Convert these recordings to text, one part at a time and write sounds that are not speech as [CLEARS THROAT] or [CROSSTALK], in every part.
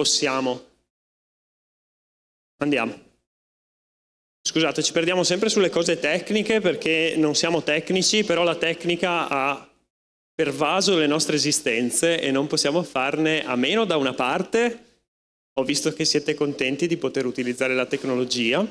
possiamo. Andiamo. Scusate, ci perdiamo sempre sulle cose tecniche perché non siamo tecnici, però la tecnica ha pervaso le nostre esistenze e non possiamo farne a meno da una parte. Ho visto che siete contenti di poter utilizzare la tecnologia,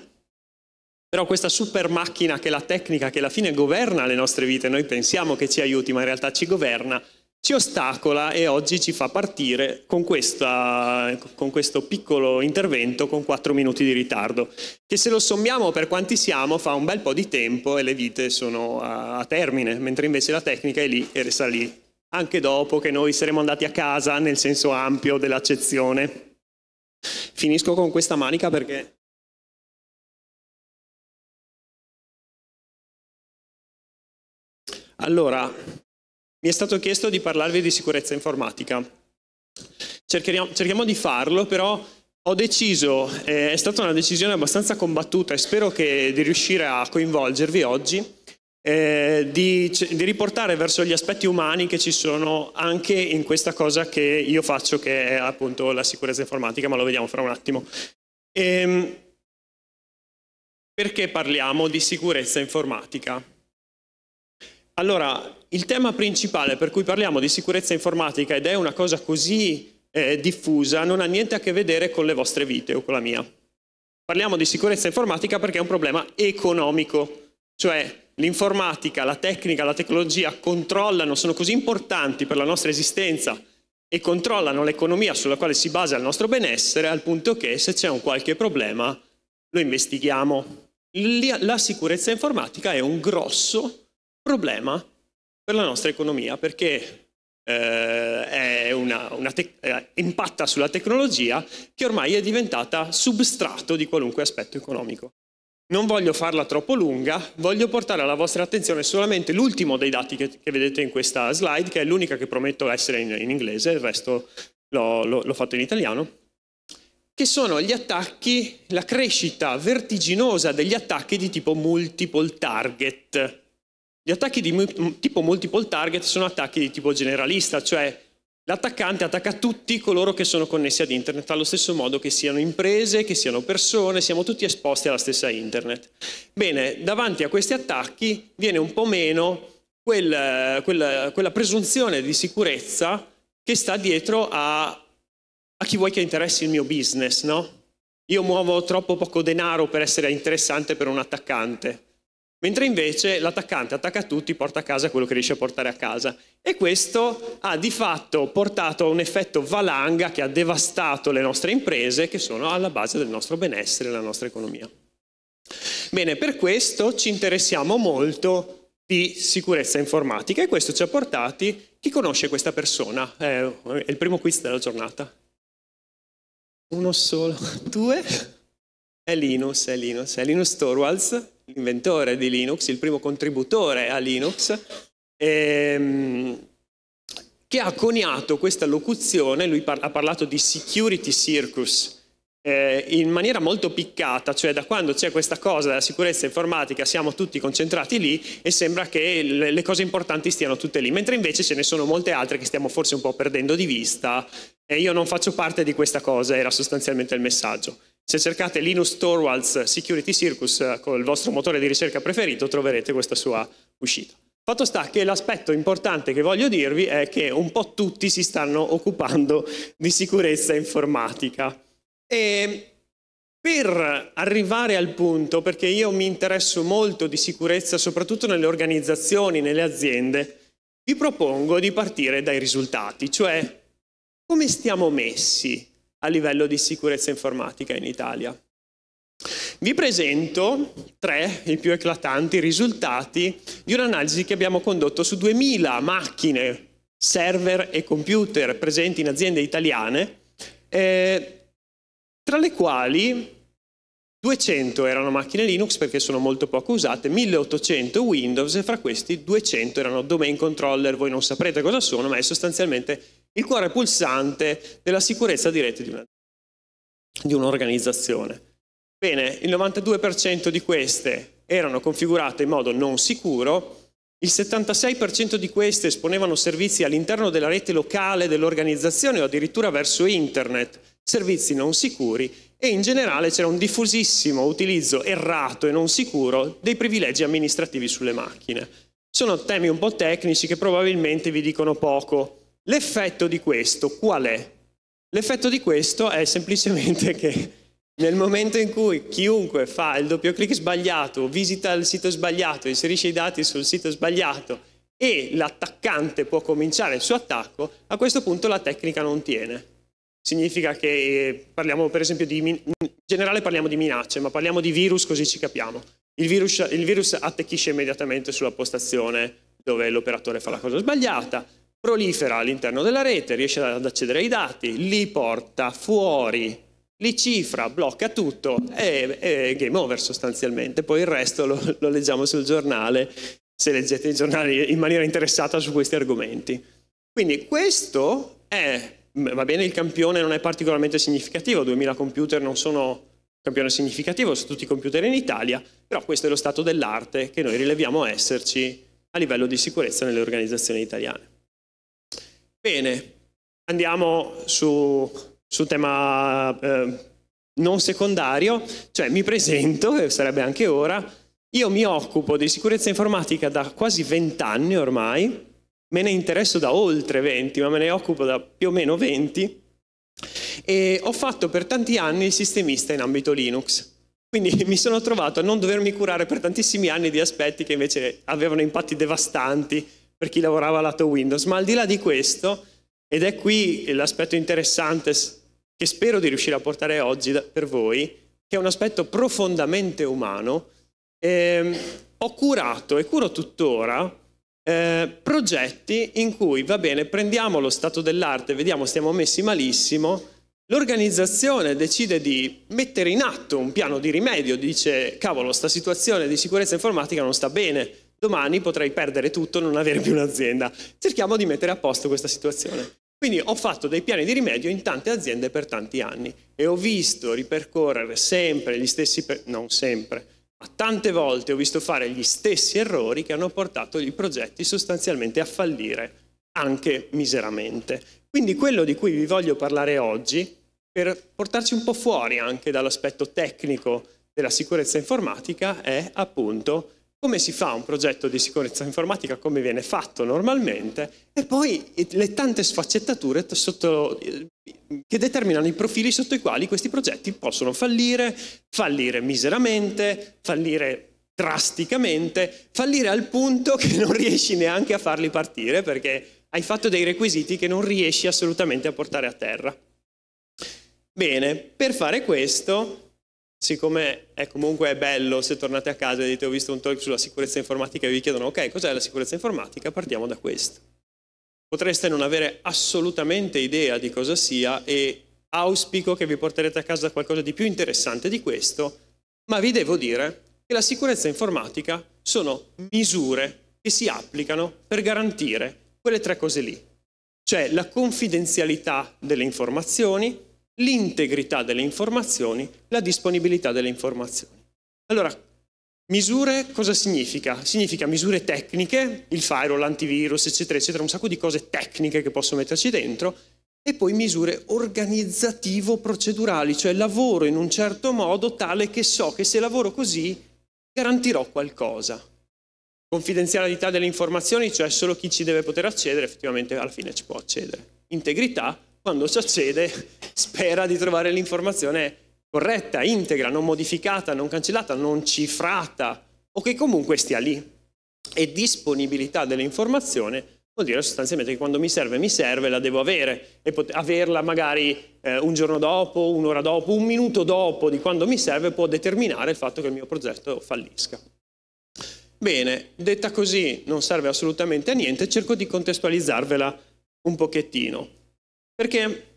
però questa super macchina che è la tecnica, che alla fine governa le nostre vite, noi pensiamo che ci aiuti, ma in realtà ci governa, ci ostacola e oggi ci fa partire con, questa, con questo piccolo intervento con 4 minuti di ritardo, che se lo sommiamo per quanti siamo fa un bel po' di tempo e le vite sono a, a termine, mentre invece la tecnica è lì e resta lì, anche dopo che noi saremo andati a casa nel senso ampio dell'accezione. Finisco con questa manica perché Allora, mi è stato chiesto di parlarvi di sicurezza informatica. Cercheremo, cerchiamo di farlo, però ho deciso, eh, è stata una decisione abbastanza combattuta e spero che, di riuscire a coinvolgervi oggi, eh, di, di, riportare verso gli aspetti umani che ci sono anche in questa cosa che io faccio, che è appunto la sicurezza informatica, ma lo vediamo fra un attimo. E, ehm, perché parliamo di sicurezza informatica? Allora, il tema principale per cui parliamo di sicurezza informatica ed è una cosa così eh, diffusa non ha niente a che vedere con le vostre vite o con la mia. Parliamo di sicurezza informatica perché è un problema economico, cioè l'informatica, la tecnica, la tecnologia controllano, sono così importanti per la nostra esistenza e controllano l'economia sulla quale si basa il nostro benessere al punto che se c'è un qualche problema lo investighiamo. La sicurezza informatica è un grosso problema per la nostra economia perché eh, una, una eh, impatta sulla tecnologia che ormai è diventata substrato di qualunque aspetto economico. Non voglio farla troppo lunga, voglio portare alla vostra attenzione solamente l'ultimo dei dati che, che, vedete in questa slide, che è l'unica che prometto essere in, in inglese, il resto l'ho fatto in italiano, che sono gli attacchi, la crescita vertiginosa degli attacchi di tipo multiple target. Gli attacchi di tipo multiple target sono attacchi di tipo generalista, cioè l'attaccante attacca tutti coloro che sono connessi ad internet, allo stesso modo che siano imprese, che siano persone, siamo tutti esposti alla stessa internet. Bene, davanti a questi attacchi viene un po' meno quel, quella, quella presunzione di sicurezza che sta dietro a, a chi vuoi che interessi il mio business, no? Io muovo troppo poco denaro per essere interessante per un attaccante Mentre invece l'attaccante attacca tutti, porta a casa quello che riesce a portare a casa. E questo ha di fatto portato a un effetto valanga che ha devastato le nostre imprese che sono alla base del nostro benessere e della nostra economia. Bene, per questo ci interessiamo molto di sicurezza informatica e questo ci ha portati, chi conosce questa persona? Eh, è il primo quiz della giornata. Uno solo, [LAUGHS] due? È Linus, è Linus, è Linus Torvalds, l'inventore di Linux, il primo contributore a Linux, ehm, che ha coniato questa locuzione, lui par ha parlato di security circus, eh, in maniera molto piccata, cioè da quando c'è questa cosa della sicurezza informatica siamo tutti concentrati lì e sembra che le, le cose importanti stiano tutte lì, mentre invece ce ne sono molte altre che stiamo forse un po' perdendo di vista e io non faccio parte di questa cosa, era sostanzialmente il messaggio. Se cercate Linus Torvalds Security Circus eh, col vostro motore di ricerca preferito troverete questa sua uscita. Fatto sta che l'aspetto importante che voglio dirvi è che un po' tutti si stanno occupando di sicurezza informatica. E per arrivare al punto, perché io mi interesso molto di sicurezza, soprattutto nelle organizzazioni, nelle aziende, vi propongo di partire dai risultati, cioè come stiamo messi a livello di sicurezza informatica in Italia. Vi presento tre, i più eclatanti, risultati di un'analisi che abbiamo condotto su 2000 macchine, server e computer presenti in aziende italiane, eh, tra le quali 200 erano macchine Linux perché sono molto poco usate, 1800 Windows e fra questi 200 erano domain controller, voi non saprete cosa sono, ma è sostanzialmente il cuore pulsante della sicurezza diretta di, una, di un'organizzazione. Bene, il 92% di queste erano configurate in modo non sicuro, il 76% di queste esponevano servizi all'interno della rete locale dell'organizzazione o addirittura verso internet, servizi non sicuri e in generale c'era un diffusissimo utilizzo errato e non sicuro dei privilegi amministrativi sulle macchine. Sono temi un po' tecnici che probabilmente vi dicono poco, L'effetto di questo qual è? L'effetto di questo è semplicemente [LAUGHS] che nel momento in cui chiunque fa il doppio clic sbagliato, visita il sito sbagliato, inserisce i dati sul sito sbagliato e l'attaccante può cominciare il suo attacco, a questo punto la tecnica non tiene. Significa che eh, parliamo per esempio di... in generale parliamo di minacce, ma parliamo di virus così ci capiamo. Il virus, il virus attecchisce immediatamente sulla postazione dove l'operatore fa la cosa sbagliata, prolifera all'interno della rete, riesce ad accedere ai dati, li porta fuori, li cifra, blocca tutto e, è game over sostanzialmente. Poi il resto lo, lo leggiamo sul giornale, se leggete i giornali in maniera interessata su questi argomenti. Quindi questo è, va bene il campione non è particolarmente significativo, 2000 computer non sono campione significativo su tutti i computer in Italia, però questo è lo stato dell'arte che noi rileviamo esserci a livello di sicurezza nelle organizzazioni italiane. Bene, andiamo su, su tema eh, non secondario, cioè mi presento, e sarebbe anche ora, io mi occupo di sicurezza informatica da quasi vent'anni ormai, me ne interesso da oltre 20, ma me ne occupo da più o meno 20 e ho fatto per tanti anni il sistemista in ambito Linux. Quindi [LAUGHS] mi sono trovato a non dovermi curare per tantissimi anni di aspetti che invece avevano impatti devastanti per chi lavorava lato Windows, ma al di là di questo, ed è qui l'aspetto interessante che spero di riuscire a portare oggi per voi, che è un aspetto profondamente umano, eh, ho curato e curo tuttora eh, progetti in cui, va bene, prendiamo lo stato dell'arte, vediamo stiamo messi malissimo, l'organizzazione decide di mettere in atto un piano di rimedio, dice cavolo, sta situazione di sicurezza informatica non sta bene, domani potrei perdere tutto, non avere più un'azienda. Cerchiamo di mettere a posto questa situazione. Quindi ho fatto dei piani di rimedio in tante aziende per tanti anni e ho visto ripercorrere sempre gli stessi, non sempre, ma tante volte ho visto fare gli stessi errori che hanno portato i progetti sostanzialmente a fallire, anche miseramente. Quindi quello di cui vi voglio parlare oggi, per portarci un po' fuori anche dall'aspetto tecnico della sicurezza informatica, è appunto come si fa un progetto di sicurezza informatica, come viene fatto normalmente, e poi eh, le tante sfaccettature sotto, eh, che determinano i profili sotto i quali questi progetti possono fallire, fallire miseramente, fallire drasticamente, fallire al punto che non riesci neanche a farli partire perché hai fatto dei requisiti che non riesci assolutamente a portare a terra. Bene, per fare questo siccome è comunque bello se tornate a casa e dite ho visto un talk sulla sicurezza informatica e vi chiedono ok cos'è la sicurezza informatica, partiamo da questo. Potreste non avere assolutamente idea di cosa sia e auspico che vi porterete a casa qualcosa di più interessante di questo, ma vi devo dire che la sicurezza informatica sono misure che si applicano per garantire quelle tre cose lì, cioè la confidenzialità delle informazioni, l'integrità delle informazioni, la disponibilità delle informazioni. Allora, misure cosa significa? Significa misure tecniche, il firewall, l'antivirus, eccetera, eccetera, un sacco di cose tecniche che posso metterci dentro, e poi misure organizzativo-procedurali, cioè lavoro in un certo modo tale che so che se lavoro così garantirò qualcosa. Confidenzialità delle informazioni, cioè solo chi ci deve poter accedere effettivamente alla fine ci può accedere. Integrità, quando ci accede spera di trovare l'informazione corretta, integra, non modificata, non cancellata, non cifrata o che comunque stia lì. E disponibilità dell'informazione vuol dire sostanzialmente che quando mi serve, mi serve, la devo avere e pot- averla magari eh, un giorno dopo, un'ora dopo, un minuto dopo di quando mi serve può determinare il fatto che il mio progetto fallisca. Bene, detta così non serve assolutamente a niente, cerco di contestualizzarvela un pochettino. Perché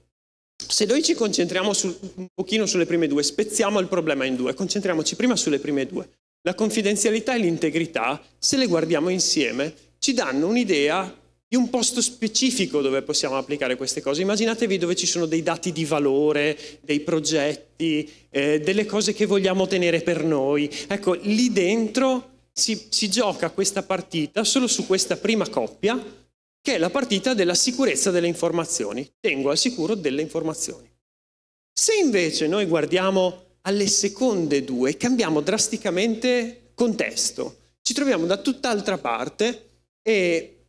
se noi ci concentriamo sul, un pochino sulle prime due, spezziamo il problema in due, concentriamoci prima sulle prime due. La confidenzialità e l'integrità, se le guardiamo insieme, ci danno un'idea di un posto specifico dove possiamo applicare queste cose. Immaginatevi dove ci sono dei dati di valore, dei progetti, eh, delle cose che vogliamo tenere per noi. Ecco, lì dentro si, si gioca questa partita solo su questa prima coppia che è la partita della sicurezza delle informazioni. Tengo al sicuro delle informazioni. Se invece noi guardiamo alle seconde due, cambiamo drasticamente contesto, ci troviamo da tutt'altra parte e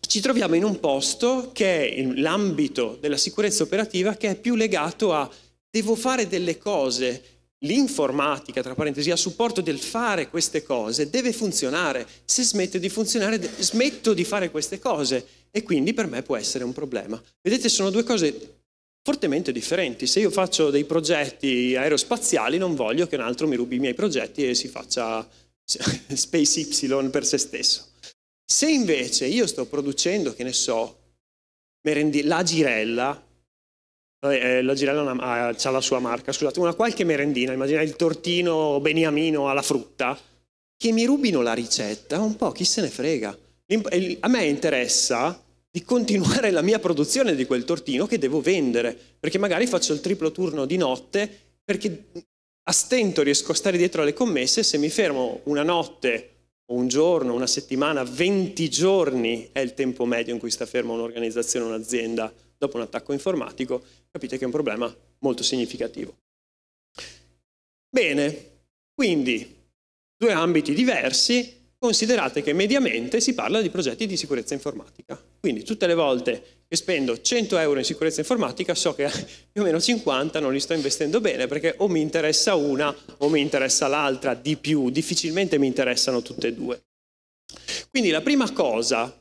ci troviamo in un posto che è l'ambito della sicurezza operativa che è più legato a devo fare delle cose l'informatica, tra parentesi, a supporto del fare queste cose deve funzionare. Se smette di funzionare, smetto di fare queste cose e quindi per me può essere un problema. Vedete, sono due cose fortemente differenti. Se io faccio dei progetti aerospaziali, non voglio che un altro mi rubi i miei progetti e si faccia [LAUGHS] Space Y per se stesso. Se invece io sto producendo, che ne so, la girella eh, eh, la Girella ha, ha la sua marca, scusate, una qualche merendina, immaginate il tortino beniamino alla frutta, che mi rubino la ricetta, un po' chi se ne frega. A me interessa di continuare la mia produzione di quel tortino che devo vendere, perché magari faccio il triplo turno di notte, perché a stento riesco a stare dietro alle commesse, se mi fermo una notte un giorno, una settimana, 20 giorni è il tempo medio in cui sta ferma un'organizzazione, un'azienda dopo un attacco informatico, capite che è un problema molto significativo. Bene, quindi due ambiti diversi, considerate che mediamente si parla di progetti di sicurezza informatica. Quindi tutte le volte che spendo 100 euro in sicurezza informatica so che [LAUGHS] più o meno 50 non li sto investendo bene perché o mi interessa una o mi interessa l'altra di più, difficilmente mi interessano tutte e due. Quindi la prima cosa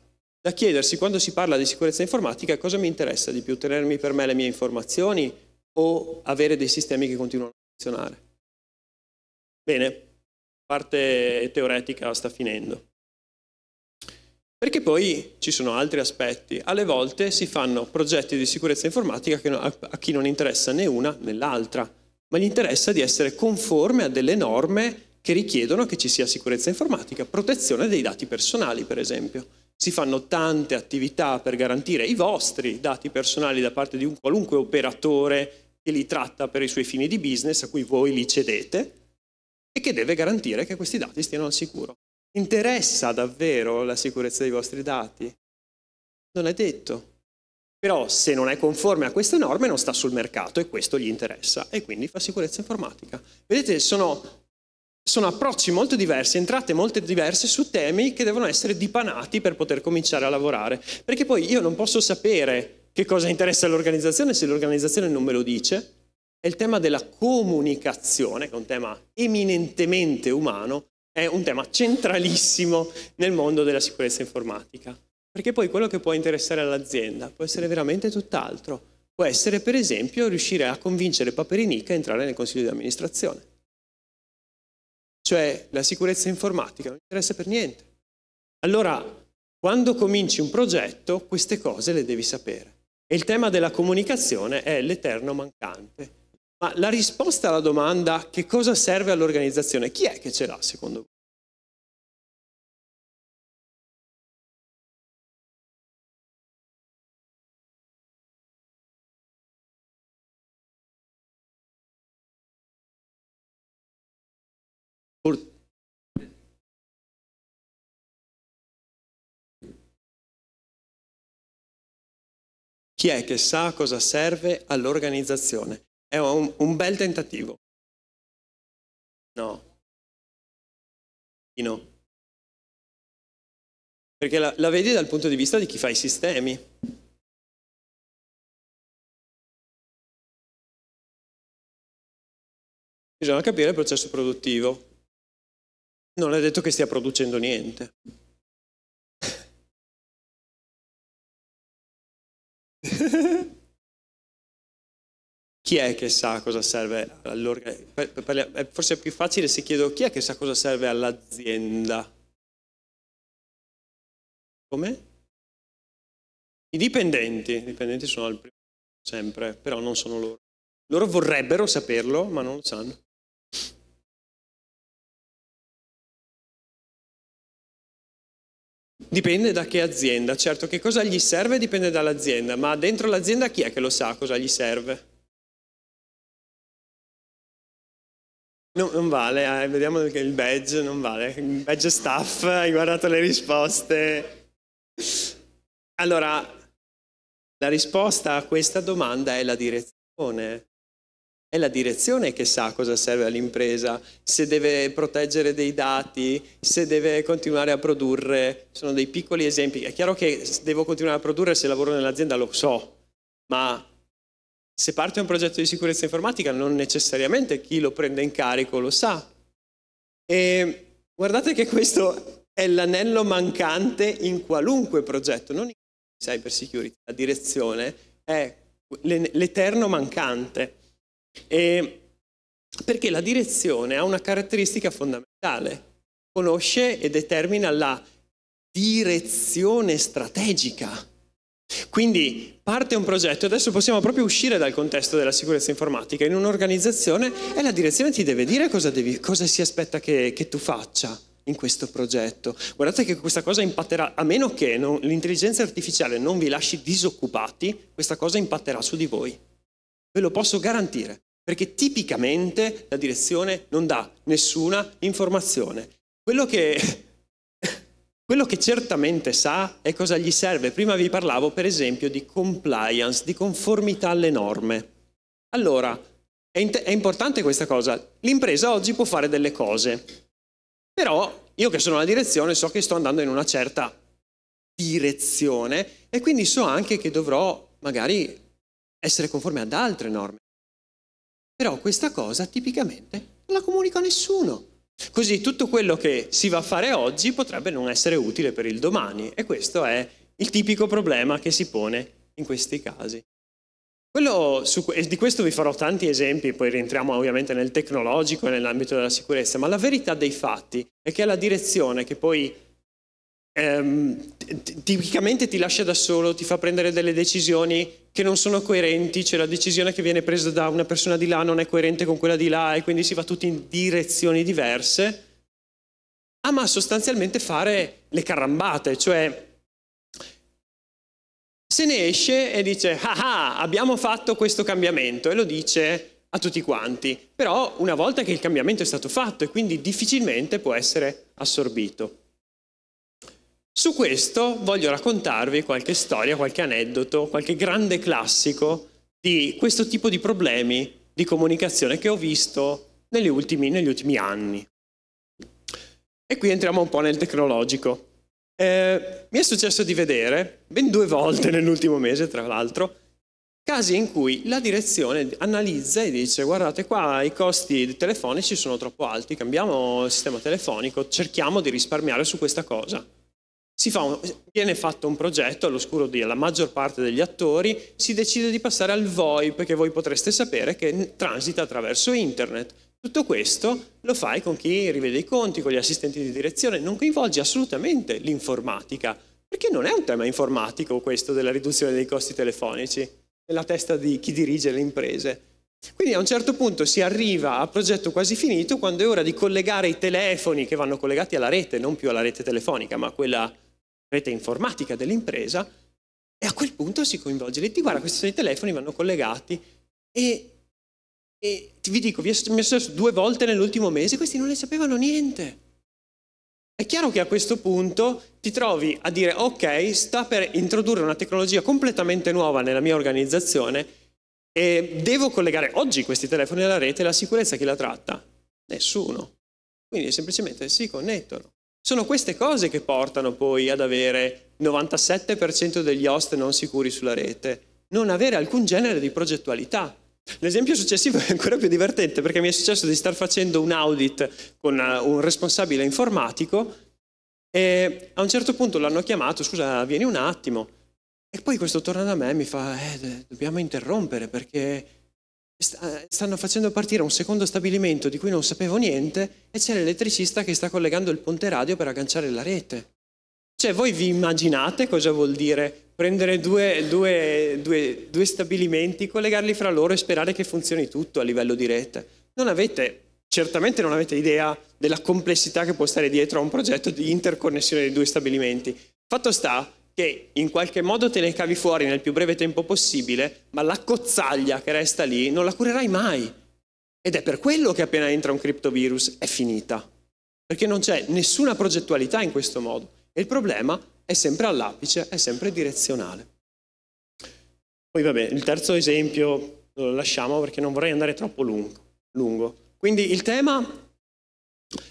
da chiedersi quando si parla di sicurezza informatica cosa mi interessa di più, tenermi per me le mie informazioni o avere dei sistemi che continuano a funzionare. Bene, parte teoretica sta finendo. Perché poi ci sono altri aspetti. Alle volte si fanno progetti di sicurezza informatica a chi non interessa né una né l'altra, ma gli interessa di essere conforme a delle norme che richiedono che ci sia sicurezza informatica, protezione dei dati personali per esempio. Si fanno tante attività per garantire i vostri dati personali da parte di un qualunque operatore che li tratta per i suoi fini di business, a cui voi li cedete, e che deve garantire che questi dati stiano al sicuro. Interessa davvero la sicurezza dei vostri dati? Non è detto. Però se non è conforme a queste norme non sta sul mercato e questo gli interessa e quindi fa sicurezza informatica. Vedete, sono sono approcci molto diversi, entrate molto diverse su temi che devono essere dipanati per poter cominciare a lavorare. Perché poi io non posso sapere che cosa interessa l'organizzazione se l'organizzazione non me lo dice. E il tema della comunicazione, che è un tema eminentemente umano, è un tema centralissimo nel mondo della sicurezza informatica. Perché poi quello che può interessare all'azienda può essere veramente tutt'altro. Può essere, per esempio, riuscire a convincere Paperinica a entrare nel consiglio di amministrazione cioè la sicurezza informatica, non interessa per niente. Allora, quando cominci un progetto, queste cose le devi sapere. E il tema della comunicazione è l'eterno mancante. Ma la risposta alla domanda che cosa serve all'organizzazione, chi è che ce l'ha secondo voi? por chi è che sa cosa serve all'organizzazione? È un, un bel tentativo. No. no. Perché la, la vedi dal punto di vista di chi fa i sistemi. Bisogna capire il processo produttivo, non è detto che stia producendo niente. chi è che sa cosa serve all'organizzazione? Forse è più facile se chiedo chi è che sa cosa serve all'azienda. Come? I dipendenti, i dipendenti sono al primo sempre, però non sono loro. Loro vorrebbero saperlo, ma non lo sanno. Dipende da che azienda, certo che cosa gli serve dipende dall'azienda, ma dentro l'azienda chi è che lo sa cosa gli serve? No, non vale, eh, vediamo che il badge non vale, il badge staff, hai guardato le risposte. Allora, la risposta a questa domanda è la direzione è la direzione che sa cosa serve all'impresa, se deve proteggere dei dati, se deve continuare a produrre. Sono dei piccoli esempi. È chiaro che devo continuare a produrre se lavoro nell'azienda, lo so, ma se parte un progetto di sicurezza informatica non necessariamente chi lo prende in carico lo sa. E guardate che questo è l'anello mancante in qualunque progetto, non in cyber security, la direzione è l'eterno mancante. E perché la direzione ha una caratteristica fondamentale, conosce e determina la direzione strategica. Quindi parte un progetto, adesso possiamo proprio uscire dal contesto della sicurezza informatica, in un'organizzazione e la direzione ti deve dire cosa, devi, cosa si aspetta che, che, tu faccia in questo progetto. Guardate che questa cosa impatterà, a meno che non, l'intelligenza artificiale non vi lasci disoccupati, questa cosa impatterà su di voi ve lo posso garantire, perché tipicamente la direzione non dà nessuna informazione. Quello che, [LAUGHS] quello che certamente sa è cosa gli serve. Prima vi parlavo per esempio di compliance, di conformità alle norme. Allora, è, in- è importante questa cosa. L'impresa oggi può fare delle cose, però io che sono la direzione so che sto andando in una certa direzione e quindi so anche che dovrò magari essere conforme ad altre norme. Però questa cosa tipicamente non la comunica nessuno. Così tutto quello che si va a fare oggi potrebbe non essere utile per il domani e questo è il tipico problema che si pone in questi casi. Su, di questo vi farò tanti esempi, poi rientriamo ovviamente nel tecnologico e nell'ambito della sicurezza, ma la verità dei fatti è che è la direzione che poi ehm, tipicamente ti lascia da solo, ti fa prendere delle decisioni che non sono coerenti, cioè la decisione che viene presa da una persona di là non è coerente con quella di là e quindi si va tutti in direzioni diverse, ama sostanzialmente fare le carambate, cioè se ne esce e dice ah ah abbiamo fatto questo cambiamento e lo dice a tutti quanti, però una volta che il cambiamento è stato fatto e quindi difficilmente può essere assorbito. Su questo voglio raccontarvi qualche storia, qualche aneddoto, qualche grande classico di questo tipo di problemi di comunicazione che ho visto negli ultimi, negli ultimi anni. E qui entriamo un po' nel tecnologico. Eh, mi è successo di vedere, ben due volte [LAUGHS] nell'ultimo mese tra l'altro, casi in cui la direzione analizza e dice guardate qua i costi telefonici sono troppo alti, cambiamo il sistema telefonico, cerchiamo di risparmiare su questa cosa. Fa, viene fatto un progetto all'oscuro della maggior parte degli attori, si decide di passare al VoIP che voi potreste sapere che transita attraverso internet. Tutto questo lo fai con chi rivede i conti, con gli assistenti di direzione, non coinvolge assolutamente l'informatica, perché non è un tema informatico questo della riduzione dei costi telefonici nella testa di chi dirige le imprese. Quindi a un certo punto si arriva a progetto quasi finito quando è ora di collegare i telefoni che vanno collegati alla rete, non più alla rete telefonica, ma a quella rete informatica dell'impresa e a quel punto si coinvolge. E ti guarda, questi sono i telefoni, vanno collegati e, e ti, vi dico, vi ho messo due volte nell'ultimo mese, questi non ne sapevano niente. È chiaro che a questo punto ti trovi a dire ok, sta per introdurre una tecnologia completamente nuova nella mia organizzazione e devo collegare oggi questi telefoni alla rete, la sicurezza chi la tratta? Nessuno. Quindi semplicemente si connettono. Sono queste cose che portano poi ad avere 97% degli host non sicuri sulla rete, non avere alcun genere di progettualità. L'esempio successivo [LAUGHS] è ancora più divertente perché mi è successo di star facendo un audit con eh, un responsabile informatico e a un certo punto l'hanno chiamato, scusa, vieni un attimo. E poi questo torna da me e mi fa, eh, dobbiamo interrompere perché eh, stanno facendo partire un secondo stabilimento di cui non sapevo niente e c'è l'elettricista che sta collegando il ponte radio per agganciare la rete. Cioè, voi vi immaginate cosa vuol dire prendere due, due, due, due, stabilimenti, collegarli fra loro e sperare che funzioni tutto a livello di rete? Non avete, certamente non avete idea della complessità che può stare dietro a un progetto di interconnessione di due stabilimenti. Fatto sta che in qualche modo te ne cavi fuori nel più breve tempo possibile, ma la cozzaglia che resta lì non la curerai mai. Ed è per quello che appena entra un criptovirus è finita, perché non c'è nessuna progettualità in questo modo e il problema è sempre all'apice, è sempre direzionale. Poi vabbè, il terzo esempio lo lasciamo perché non vorrei andare troppo lungo. lungo. Quindi il tema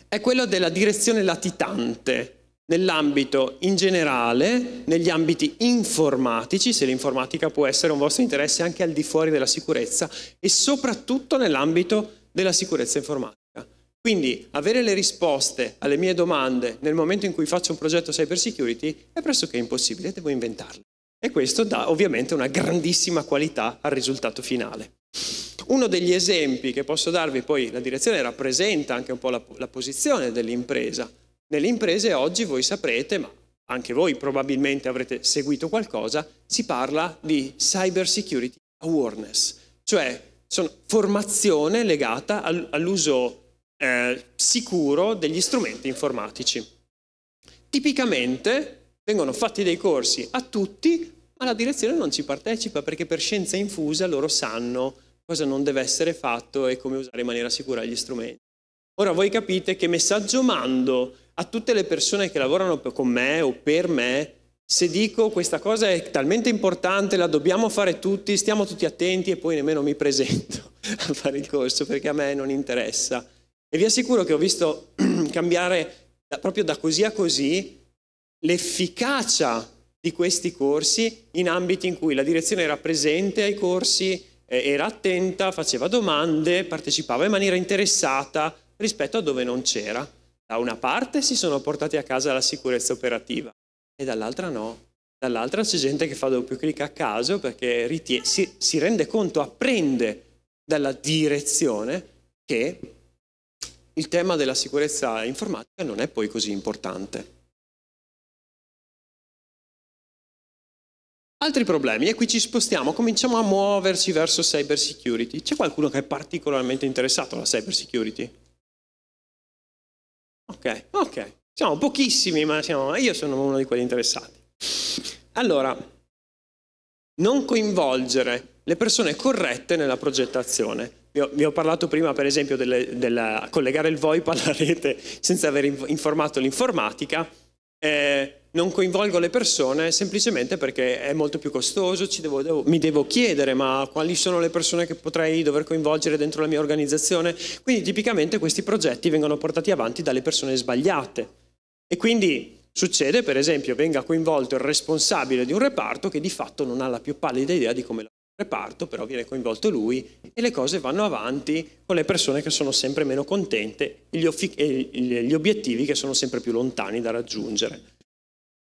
è quello della direzione latitante nell'ambito in generale, negli ambiti informatici, se l'informatica può essere un vostro interesse anche al di fuori della sicurezza e soprattutto nell'ambito della sicurezza informatica. Quindi avere le risposte alle mie domande nel momento in cui faccio un progetto cyber security è pressoché impossibile, devo inventarle. E questo dà ovviamente una grandissima qualità al risultato finale. Uno degli esempi che posso darvi, poi la direzione rappresenta anche un po' la, la posizione dell'impresa, nelle imprese oggi voi saprete, ma anche voi probabilmente avrete seguito qualcosa, si parla di cyber security awareness, cioè formazione legata all'uso eh, sicuro degli strumenti informatici. Tipicamente vengono fatti dei corsi a tutti, ma la direzione non ci partecipa perché per scienza infusa loro sanno cosa non deve essere fatto e come usare in maniera sicura gli strumenti. Ora voi capite che messaggio mando a tutte le persone che lavorano con me o per me, se dico questa cosa è talmente importante, la dobbiamo fare tutti, stiamo tutti attenti e poi nemmeno mi presento [LAUGHS] a fare il corso perché a me non interessa. E vi assicuro che ho visto [CLEARS THROAT] cambiare da, proprio da così a così l'efficacia di questi corsi in ambiti in cui la direzione era presente ai corsi, era attenta, faceva domande, partecipava in maniera interessata rispetto a dove non c'era. Da una parte si sono portati a casa la sicurezza operativa e dall'altra no. Dall'altra c'è gente che fa doppio clic a caso perché si, si rende conto, apprende dalla direzione che il tema della sicurezza informatica non è poi così importante. Altri problemi, e qui ci spostiamo, cominciamo a muoverci verso cyber security. C'è qualcuno che è particolarmente interessato alla cyber security? Ok, ok. Siamo pochissimi, ma siamo... io sono uno di quelli interessati. Allora, non coinvolgere le persone corrette nella progettazione. Vi ho, parlato prima, per esempio, del collegare il VoIP alla [LAUGHS] rete senza aver informato l'informatica eh, non coinvolgo le persone semplicemente perché è molto più costoso, devo, devo, mi devo chiedere ma quali sono le persone che potrei dover coinvolgere dentro la mia organizzazione. Quindi tipicamente questi progetti vengono portati avanti dalle persone sbagliate. E quindi succede, per esempio, venga coinvolto il responsabile di un reparto che di fatto non ha la più pallida idea di come lavorare reparto, però viene coinvolto lui e le cose vanno avanti con le persone che sono sempre meno contente e gli obiettivi che sono sempre più lontani da raggiungere.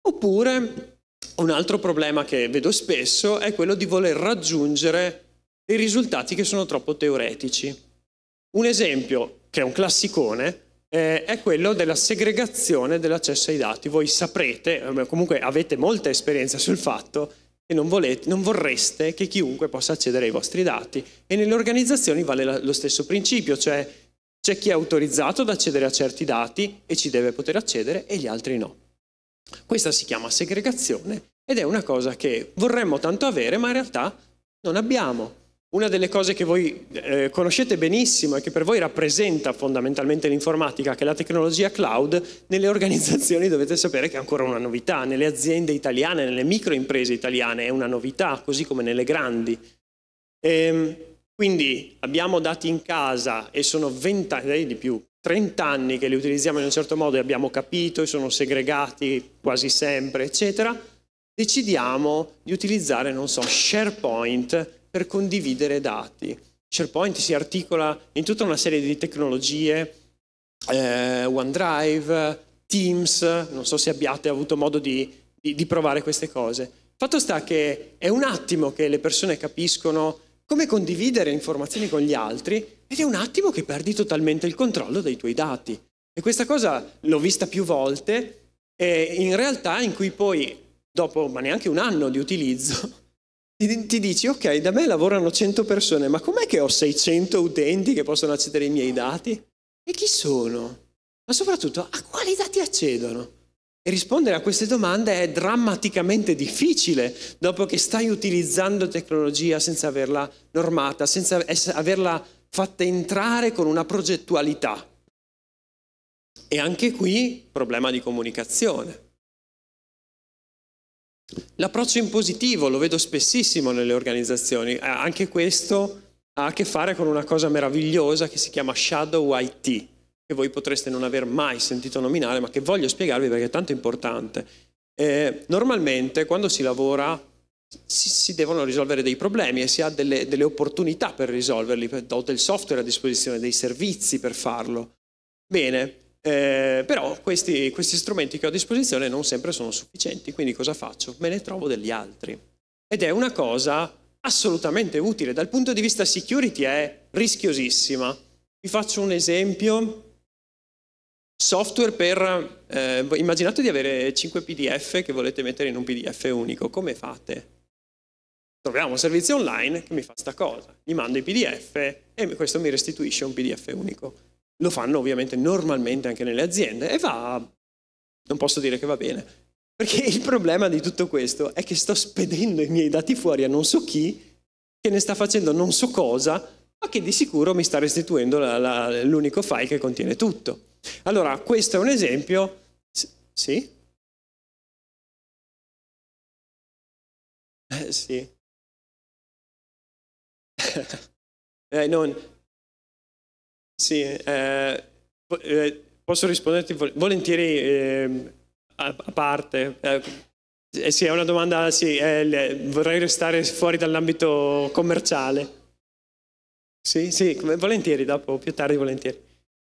Oppure un altro problema che vedo spesso è quello di voler raggiungere dei risultati che sono troppo teoretici. Un esempio, che è un classicone, eh, è quello della segregazione dell'accesso ai dati. Voi saprete, eh, comunque avete molta esperienza sul fatto, e non, volete, non, vorreste che chiunque possa accedere ai vostri dati. E nelle organizzazioni vale lo stesso principio, cioè c'è chi è autorizzato ad accedere a certi dati e ci deve poter accedere e gli altri no. Questa si chiama segregazione ed è una cosa che vorremmo tanto avere ma in realtà non abbiamo. Una delle cose che voi eh, conoscete benissimo e che per voi rappresenta fondamentalmente l'informatica, che è la tecnologia cloud, nelle organizzazioni dovete sapere che è ancora una novità, nelle aziende italiane, nelle microimprese italiane è una novità, così come nelle grandi. E, ehm, quindi abbiamo dati in casa e sono 20 anni eh, di più, 30 anni che li utilizziamo in un certo modo e abbiamo capito, e sono segregati quasi sempre, eccetera. Decidiamo di utilizzare, non so, SharePoint per condividere dati. SharePoint si articola in tutta una serie di tecnologie, eh, OneDrive, Teams, non so se abbiate avuto modo di, di, di provare queste cose. Fatto sta che è un attimo che le persone capiscono come condividere informazioni con gli altri ed è un attimo che perdi totalmente il controllo dei tuoi dati. E questa cosa l'ho vista più volte, in realtà in cui poi, dopo ma neanche un anno di utilizzo, ti dici, ok, da me lavorano 100 persone, ma com'è che ho 600 utenti che possono accedere ai miei dati? E chi sono? Ma soprattutto, a quali dati accedono? E rispondere a queste domande è drammaticamente difficile dopo che stai utilizzando tecnologia senza averla normata, senza averla fatta entrare con una progettualità. E anche qui problema di comunicazione. L'approccio impositivo lo vedo spessissimo nelle organizzazioni, eh, anche questo ha a che fare con una cosa meravigliosa che si chiama Shadow IT, che voi potreste non aver mai sentito nominare, ma che voglio spiegarvi perché è tanto importante. Eh, normalmente quando si lavora si, si, devono risolvere dei problemi e si ha delle, delle opportunità per risolverli, ho del software a disposizione, dei servizi per farlo. Bene, eh, però questi, questi strumenti che ho a disposizione non sempre sono sufficienti, quindi cosa faccio? Me ne trovo degli altri. Ed è una cosa assolutamente utile. Dal punto di vista security è rischiosissima. Vi faccio un esempio. Software per... Eh, immaginate di avere 5 PDF che volete mettere in un PDF unico. Come fate? Troviamo un servizio online che mi fa sta cosa. Gli mando i PDF e questo mi restituisce un PDF unico. Lo fanno ovviamente normalmente anche nelle aziende e va, non posso dire che va bene, perché il problema di tutto questo è che sto spedendo i miei dati fuori a non so chi, che ne sta facendo non so cosa, ma che di sicuro mi sta restituendo la, la, l'unico file che contiene tutto. Allora, questo è un esempio... Sì? Eh, sì. [LAUGHS] eh, non, sì, eh, eh, posso risponderti volentieri eh, a, parte. Eh, eh, sì, è una domanda, sì, le, vorrei restare fuori dall'ambito commerciale. Sì, sì, volentieri, dopo, più tardi volentieri.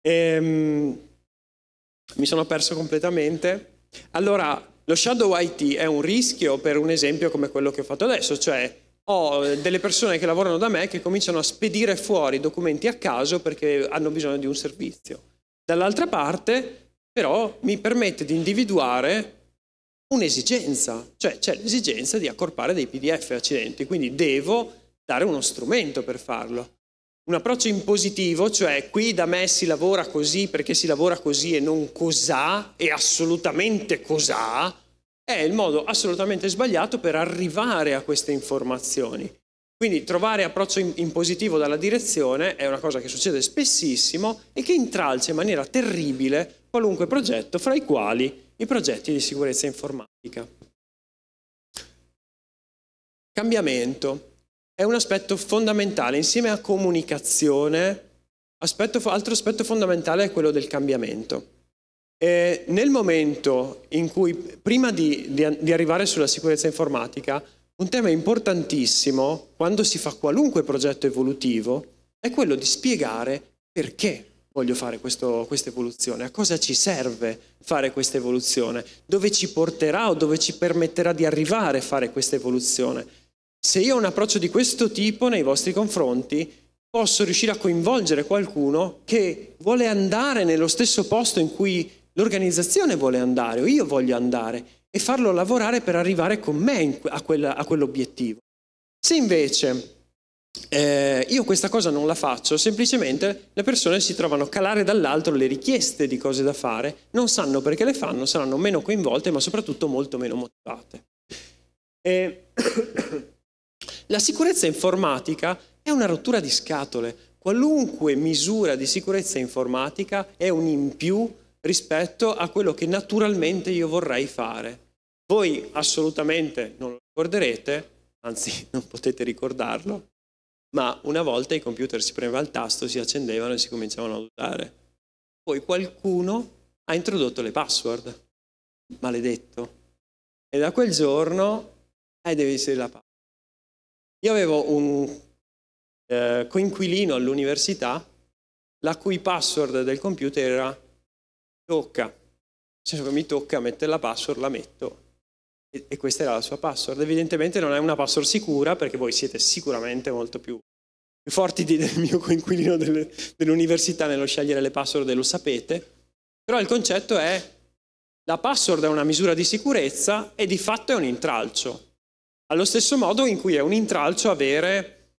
Ehm, mi sono perso completamente. Allora, lo shadow IT è un rischio per un esempio come quello che ho fatto adesso, cioè ho delle persone che lavorano da me che cominciano a spedire fuori documenti a caso perché hanno bisogno di un servizio. Dall'altra parte, però, mi permette di individuare un'esigenza, cioè c'è l'esigenza di accorpare dei PDF accidenti, quindi devo dare uno strumento per farlo. Un approccio impositivo, cioè qui da me si lavora così perché si lavora così e non cos'ha, e assolutamente cos'ha, è il modo assolutamente sbagliato per arrivare a queste informazioni. Quindi trovare approccio in, positivo dalla direzione è una cosa che succede spessissimo e che intralcia in maniera terribile qualunque progetto, fra i quali i progetti di sicurezza informatica. Cambiamento è un aspetto fondamentale insieme a comunicazione. Aspetto, altro aspetto fondamentale è quello del cambiamento. Eh, nel momento in cui, prima di, di, di arrivare sulla sicurezza informatica, un tema importantissimo quando si fa qualunque progetto evolutivo è quello di spiegare perché voglio fare questa evoluzione, a cosa ci serve fare questa evoluzione, dove ci porterà o dove ci permetterà di arrivare a fare questa evoluzione. Se io ho un approccio di questo tipo nei vostri confronti, posso riuscire a coinvolgere qualcuno che vuole andare nello stesso posto in cui L'organizzazione vuole andare, o io voglio andare, e farlo lavorare per arrivare con me a, quella, a quell'obiettivo. Se invece eh, io questa cosa non la faccio, semplicemente le persone si trovano a calare dall'alto le richieste di cose da fare, non sanno perché le fanno, saranno meno coinvolte, ma soprattutto molto meno motivate. E... [COUGHS] la sicurezza informatica è una rottura di scatole. Qualunque misura di sicurezza informatica è un in più rispetto a quello che naturalmente io vorrei fare. Voi assolutamente non lo ricorderete, anzi [LAUGHS] non potete ricordarlo, ma una volta i computer si premeva il tasto, si accendevano e si cominciavano a usare. Poi qualcuno ha introdotto le password, maledetto. E da quel giorno eh, devi essere la password. Io avevo un eh, coinquilino all'università la cui password del computer era tocca. Nel senso che mi tocca mettere la password, la metto. E, e questa era la sua password. Evidentemente non è una password sicura perché voi siete sicuramente molto più più forti del mio coinquilino dell'università nello scegliere le password e lo sapete, però il concetto è la password è una misura di sicurezza e di fatto è un intralcio. Allo stesso modo in cui è un intralcio avere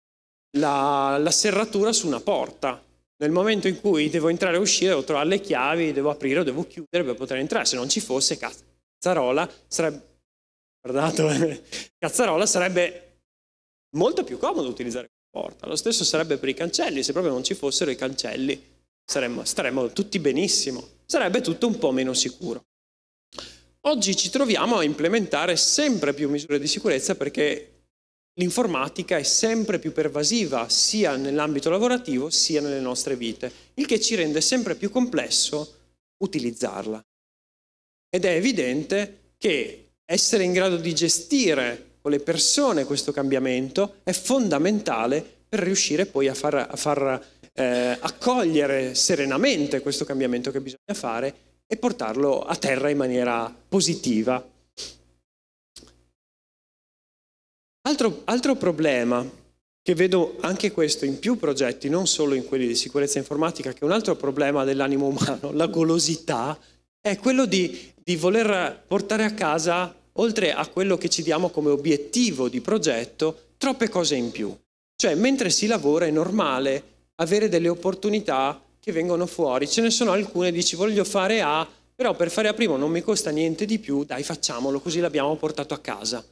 la, la serratura su una porta. Nel momento in cui devo entrare o uscire, devo trovare le chiavi, devo aprire o devo chiudere per poter entrare. Se non ci fosse, cazzarola sarebbe... Guardate, [LAUGHS] cazzarola sarebbe molto più comodo utilizzare quella porta. Lo stesso sarebbe per i cancelli. Se proprio non ci fossero i cancelli, saremmo, staremmo tutti benissimo. Sarebbe tutto un po' meno sicuro. Oggi ci troviamo a implementare sempre più misure di sicurezza perché l'informatica è sempre più pervasiva sia nell'ambito lavorativo sia nelle nostre vite, il che ci rende sempre più complesso utilizzarla. Ed è evidente che essere in grado di gestire con le persone questo cambiamento è fondamentale per riuscire poi a far, a far eh, accogliere serenamente questo cambiamento che bisogna fare e portarlo a terra in maniera positiva Altro, altro problema che vedo anche questo in più progetti, non solo in quelli di sicurezza informatica, che è un altro problema dell'animo umano, [LAUGHS] la golosità, è quello di, di voler portare a casa, oltre a quello che ci diamo come obiettivo di progetto, troppe cose in più. Cioè, mentre si lavora è normale avere delle opportunità che vengono fuori. Ce ne sono alcune, dici voglio fare A, però per fare A primo non mi costa niente di più, dai facciamolo, così l'abbiamo portato a casa.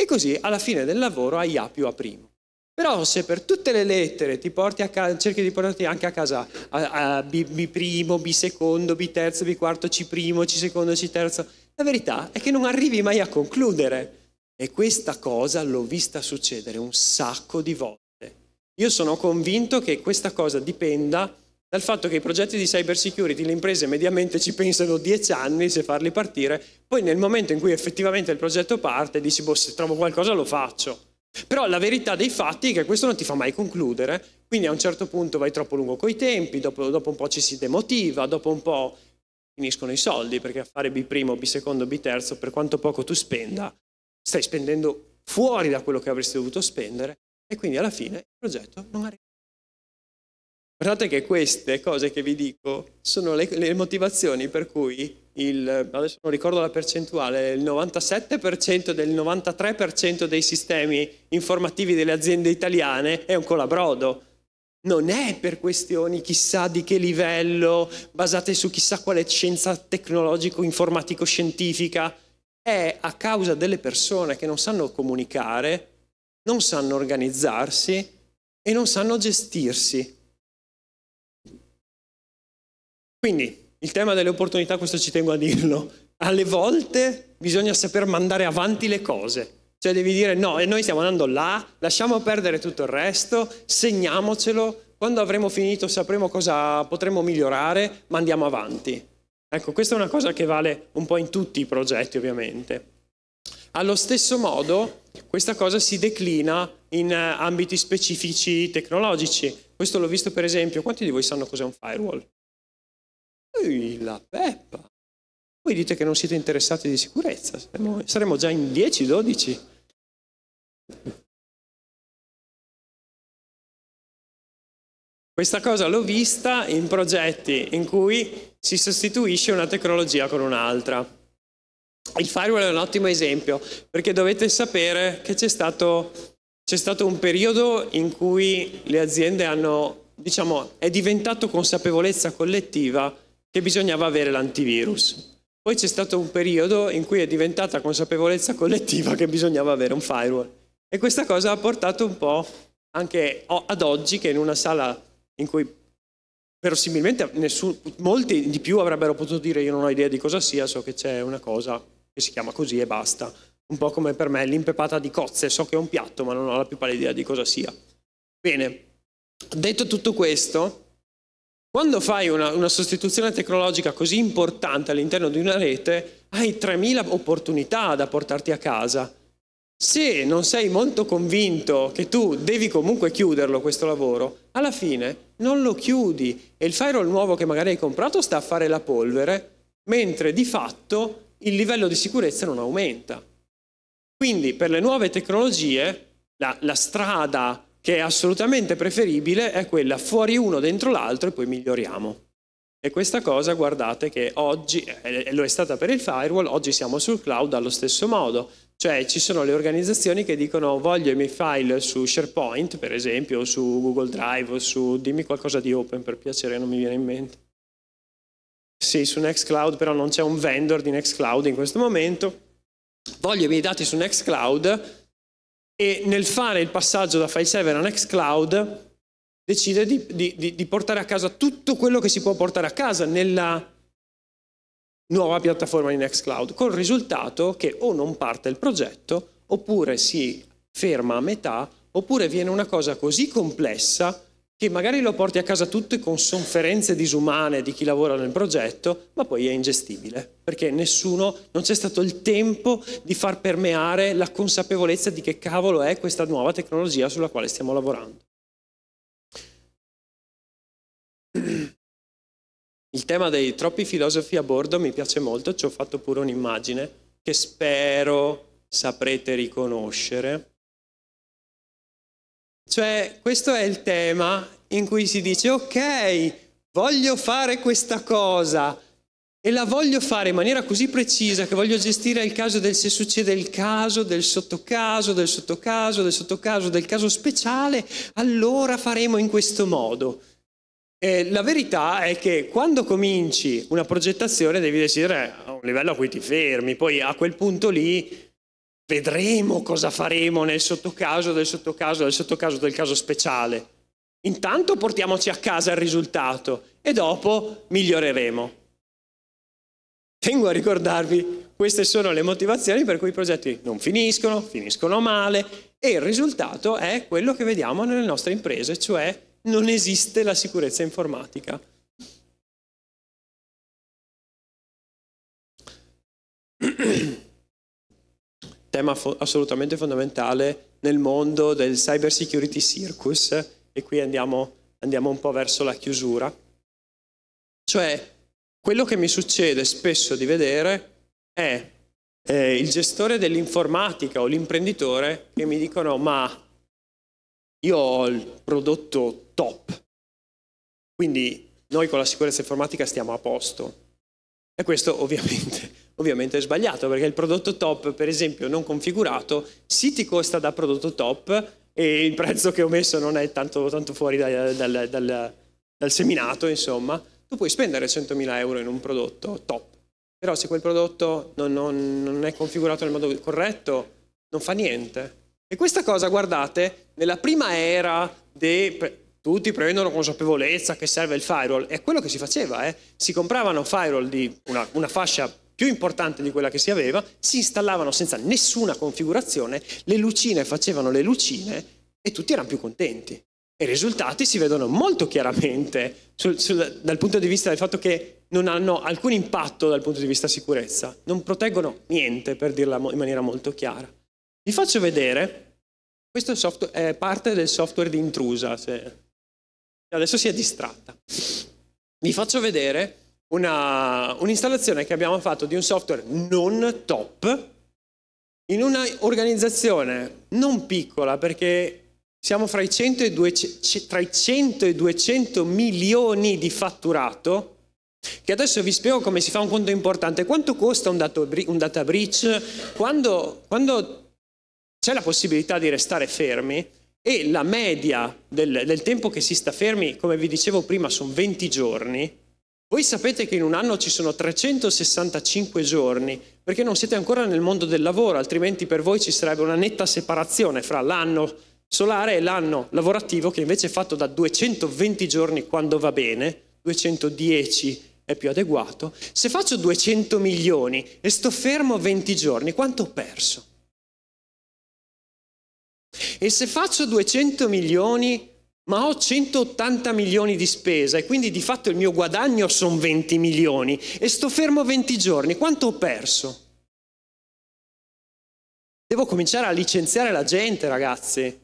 E così alla fine del lavoro hai A più A primo. Però se per tutte le lettere ti porti a ca- cerchi di portarti anche a casa a, a B, B', B secondo, B terzo, B quarto, C primo, C secondo, C terzo, la verità è che non arrivi mai a concludere. E questa cosa l'ho vista succedere un sacco di volte. Io sono convinto che questa cosa dipenda dal fatto che i progetti di cyber security le imprese mediamente ci pensano 10 anni se farli partire, poi nel momento in cui effettivamente il progetto parte dici boh se trovo qualcosa lo faccio. Però la verità dei fatti è che questo non ti fa mai concludere, quindi a un certo punto vai troppo lungo coi tempi, dopo, dopo un po' ci si demotiva, dopo un po' finiscono i soldi perché a fare B', primo, B secondo, B terzo, per quanto poco tu spenda, stai spendendo fuori da quello che avresti dovuto spendere e quindi alla fine il progetto non arriva. Guardate che queste cose che vi dico sono le, le motivazioni per cui il, adesso non ricordo la percentuale, il 97% del 93% dei sistemi informativi delle aziende italiane è un colabrodo. Non è per questioni chissà di che livello, basate su chissà quale scienza tecnologico-informatico-scientifica, è a causa delle persone che non sanno comunicare, non sanno organizzarsi e non sanno gestirsi. Quindi il tema delle opportunità, questo ci tengo a dirlo, alle volte bisogna saper mandare avanti le cose. Cioè devi dire no, e noi stiamo andando là, lasciamo perdere tutto il resto, segniamocelo, quando avremo finito sapremo cosa potremo migliorare, ma andiamo avanti. Ecco, questa è una cosa che vale un po' in tutti i progetti ovviamente. Allo stesso modo, questa cosa si declina in eh, ambiti specifici tecnologici. Questo l'ho visto per esempio, quanti di voi sanno cos'è un firewall? Ehi, la peppa! Voi dite che non siete interessati di sicurezza, saremo, saremo già in 10-12. Questa cosa l'ho vista in progetti in cui si sostituisce una tecnologia con un'altra. Il firewall è un ottimo esempio perché dovete sapere che c'è stato, c'è stato un periodo in cui le aziende hanno, diciamo, è diventato consapevolezza collettiva che bisognava avere l'antivirus. Poi c'è stato un periodo in cui è diventata consapevolezza collettiva che bisognava avere un firewall. E questa cosa ha portato un po' anche ad oggi che in una sala in cui verosimilmente nessun, molti di più avrebbero potuto dire io non ho idea di cosa sia, so che c'è una cosa che si chiama così e basta. Un po' come per me l'impepata di cozze, so che è un piatto ma non ho la più pallida idea di cosa sia. Bene, detto tutto questo, quando fai una, una sostituzione tecnologica così importante all'interno di una rete, hai 3.000 opportunità da portarti a casa. Se non sei molto convinto che tu devi comunque chiuderlo questo lavoro, alla fine non lo chiudi e il firewall nuovo che magari hai comprato sta a fare la polvere, mentre di fatto il livello di sicurezza non aumenta. Quindi per le nuove tecnologie la, la strada che è assolutamente preferibile è quella fuori uno dentro l'altro e poi miglioriamo. E questa cosa, guardate che oggi, eh, lo è stata per il firewall, oggi siamo sul cloud allo stesso modo. Cioè ci sono le organizzazioni che dicono voglio i miei file su SharePoint, per esempio, o su Google Drive, o su... dimmi qualcosa di open per piacere, non mi viene in mente. Sì, su Nextcloud, però non c'è un vendor di Nextcloud in questo momento. Voglio i miei dati su Nextcloud, e nel fare il passaggio da file server a Nextcloud decide di, di, di, portare a casa tutto quello che si può portare a casa nella nuova piattaforma di Nextcloud, col risultato che o non parte il progetto, oppure si ferma a metà, oppure viene una cosa così complessa che magari lo porti a casa tutto con sofferenze disumane di chi lavora nel progetto, ma poi è ingestibile, perché nessuno, non c'è stato il tempo di far permeare la consapevolezza di che cavolo è questa nuova tecnologia sulla quale stiamo lavorando. [CLEARS THROAT] Il tema dei troppi filosofi a bordo mi piace molto, ci ho fatto pure un'immagine che spero saprete riconoscere. Cioè, questo è il tema in cui si dice, ok, voglio fare questa cosa e la voglio fare in maniera così precisa che voglio gestire il caso del se succede il caso, del sottocaso, del sottocaso, del sottocaso, del caso speciale, allora faremo in questo modo. E la verità è che quando cominci una progettazione devi decidere a un livello a cui ti fermi, poi a quel punto lì Vedremo cosa faremo nel sottocaso del sottocaso del sottocaso del caso speciale. Intanto portiamoci a casa il risultato e dopo miglioreremo. Tengo a ricordarvi, queste sono le motivazioni per cui i progetti non finiscono, finiscono male e il risultato è quello che vediamo nelle nostre imprese, cioè non esiste la sicurezza informatica. tema fo- assolutamente fondamentale nel mondo del cyber security circus e qui andiamo, andiamo un po' verso la chiusura. Cioè, quello che mi succede spesso di vedere è eh, il gestore dell'informatica o l'imprenditore che mi dicono ma io ho il prodotto top, quindi noi con la sicurezza informatica stiamo a posto. E questo ovviamente ovviamente è sbagliato perché il prodotto top, per esempio, non configurato, si ti costa da prodotto top e il prezzo che ho messo non è tanto, tanto fuori dal, dal, dal, dal, seminato, insomma, tu puoi spendere 100.000 euro in un prodotto top, però se quel prodotto non, non, non è configurato nel modo corretto, non fa niente. E questa cosa, guardate, nella prima era de, tutti prendono consapevolezza che serve il firewall, è quello che si faceva, eh? si compravano firewall di una, una fascia più importante di quella che si aveva, si installavano senza nessuna configurazione, le lucine facevano le lucine e tutti erano più contenti. I risultati si vedono molto chiaramente sul, sul, dal punto di vista del fatto che non hanno alcun impatto dal punto di vista sicurezza, non proteggono niente, per dirla in maniera molto chiara. Vi faccio vedere, questo è, è parte del software di intrusa, se adesso si è distratta. Vi faccio vedere una, un'installazione che abbiamo fatto di un software non top in un'organizzazione non piccola perché siamo fra i 100 e 200, tra i 100 e 200 milioni di fatturato che adesso vi spiego come si fa un conto importante. Quanto costa un, dato, un data breach quando, quando, c'è la possibilità di restare fermi e la media del, del tempo che si sta fermi, come vi dicevo prima, sono 20 giorni, voi sapete che in un anno ci sono 365 giorni, perché non siete ancora nel mondo del lavoro, altrimenti per voi ci sarebbe una netta separazione fra l'anno solare e l'anno lavorativo, che invece è fatto da 220 giorni quando va bene, 210 è più adeguato. Se faccio 200 milioni e sto fermo 20 giorni, quanto ho perso? E se faccio 200 milioni ma ho 180 milioni di spesa e quindi di fatto il mio guadagno sono 20 milioni e sto fermo 20 giorni, quanto ho perso? Devo cominciare a licenziare la gente, ragazzi,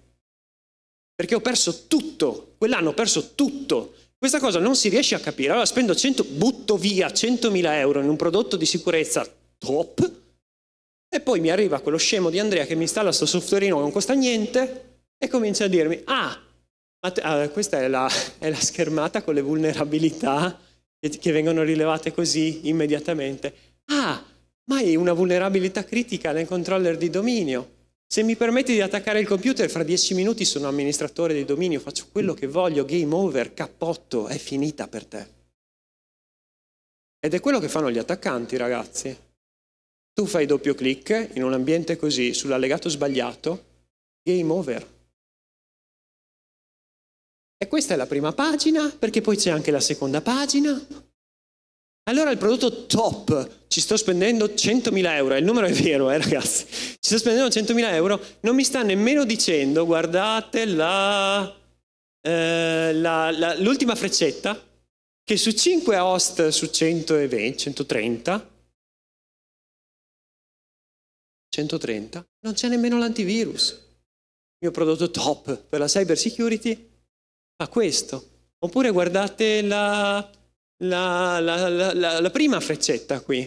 perché ho perso tutto, quell'anno ho perso tutto. Questa cosa non si riesce a capire. Allora spendo 100, butto via 100.000 euro in un prodotto di sicurezza top e poi mi arriva quello scemo di Andrea che mi installa sto softwareino che non costa niente e comincia a dirmi, ah, Ah, questa è la, è la, schermata con le vulnerabilità che, che vengono rilevate così immediatamente. Ah, ma è una vulnerabilità critica nel controller di dominio. Se mi permetti di attaccare il computer, fra dieci minuti sono amministratore di dominio, faccio quello che voglio, game over, cappotto, è finita per te. Ed è quello che fanno gli attaccanti, ragazzi. Tu fai doppio clic in un ambiente così, sull'allegato sbagliato, game over. E questa è la prima pagina, perché poi c'è anche la seconda pagina. Allora il prodotto top, ci sto spendendo 100.000 euro, il numero è vero eh ragazzi, ci sto spendendo 100.000 euro, non mi sta nemmeno dicendo, guardate la, eh, la, la, l'ultima freccetta, che su 5 host su 120, 130, 130, non c'è nemmeno l'antivirus. Il mio prodotto top per la cyber security fa questo. Oppure guardate la, la, la, la prima freccetta qui.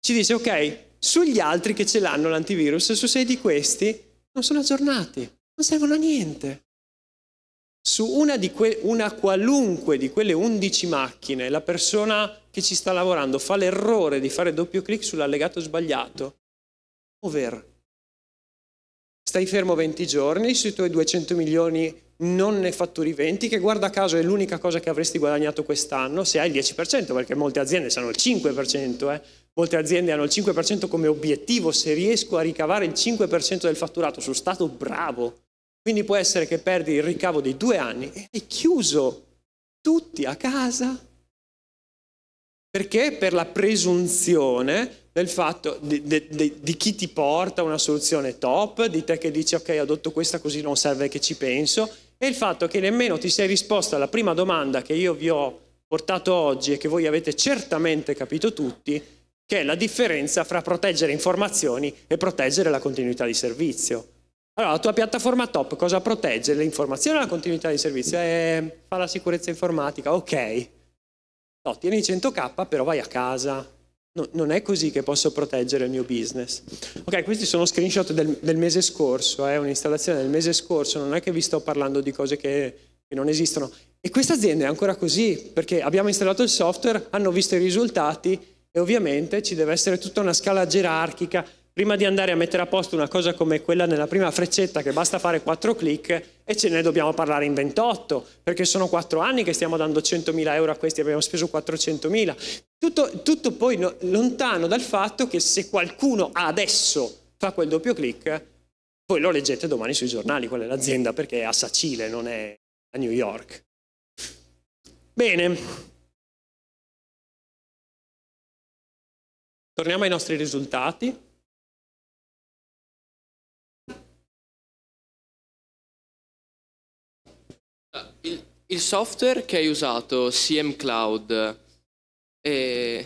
Ci dice, ok, sugli altri che ce l'hanno l'antivirus, su sei di questi non sono aggiornati, non servono a niente. Su una, que- una qualunque di quelle 11 macchine, la persona che ci sta lavorando fa l'errore di fare doppio clic sull'allegato sbagliato. Over. Stai fermo 20 giorni, sui tuoi 200 milioni non ne fatturi 20, che guarda caso è l'unica cosa che avresti guadagnato quest'anno, se hai il 10%, perché molte aziende hanno il 5%, eh? molte aziende hanno il 5% come obiettivo, se riesco a ricavare il 5% del fatturato, sono stato bravo. Quindi può essere che perdi il ricavo di due anni e hai chiuso tutti a casa. Perché? Per la presunzione del fatto di, di, di, chi ti porta una soluzione top, di te che dici ok adotto questa così non serve che ci penso è il fatto che nemmeno ti sei risposto alla prima domanda che io vi ho portato oggi e che voi avete certamente capito tutti, che è la differenza fra proteggere informazioni e proteggere la continuità di servizio. Allora, la tua piattaforma top cosa protegge? Le informazioni o la continuità di servizio? Eh, fa la sicurezza informatica, ok. No, tieni 100k, però vai a casa, No, non è così che posso proteggere il mio business. Ok, questi sono screenshot del, del mese scorso, è eh, un'installazione del mese scorso, non è che vi sto parlando di cose che, che non esistono. E questa azienda è ancora così, perché abbiamo installato il software, hanno visto i risultati e ovviamente ci deve essere tutta una scala gerarchica prima di andare a mettere a posto una cosa come quella nella prima freccetta che basta fare 4 clic e ce ne dobbiamo parlare in 28 perché sono 4 anni che stiamo dando 100.000 euro a questi abbiamo speso 400.000 tutto, tutto poi no, lontano dal fatto che se qualcuno adesso fa quel doppio clic poi lo leggete domani sui giornali qual è l'azienda perché è a Sacile non è a New York bene Torniamo ai nostri risultati. il software che hai usato, CM Cloud, è,